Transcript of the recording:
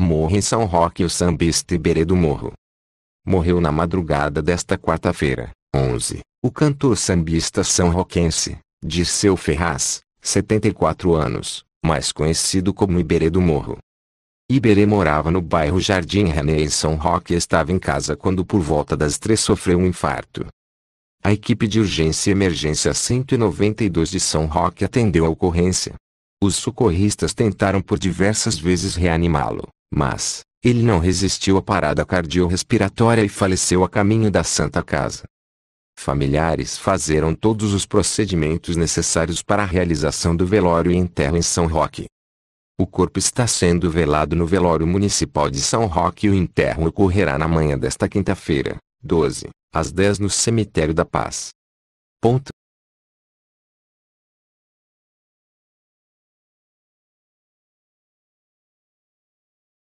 Morre em São Roque o sambista Iberê do Morro. Morreu na madrugada desta quarta-feira, 11, o cantor sambista são roquense, Dirceu Ferraz, 74 anos, mais conhecido como Iberê do Morro. Iberê morava no bairro Jardim René em São Roque e estava em casa quando por volta das três sofreu um infarto. A equipe de urgência e emergência 192 de São Roque atendeu a ocorrência. Os socorristas tentaram por diversas vezes reanimá-lo, mas, ele não resistiu à parada cardiorrespiratória e faleceu a caminho da Santa Casa. Familiares fizeram todos os procedimentos necessários para a realização do velório e enterro em São Roque. O corpo está sendo velado no velório municipal de São Roque e o enterro ocorrerá na manhã desta quinta-feira, 12, às 10 no Cemitério da Paz. Ponto.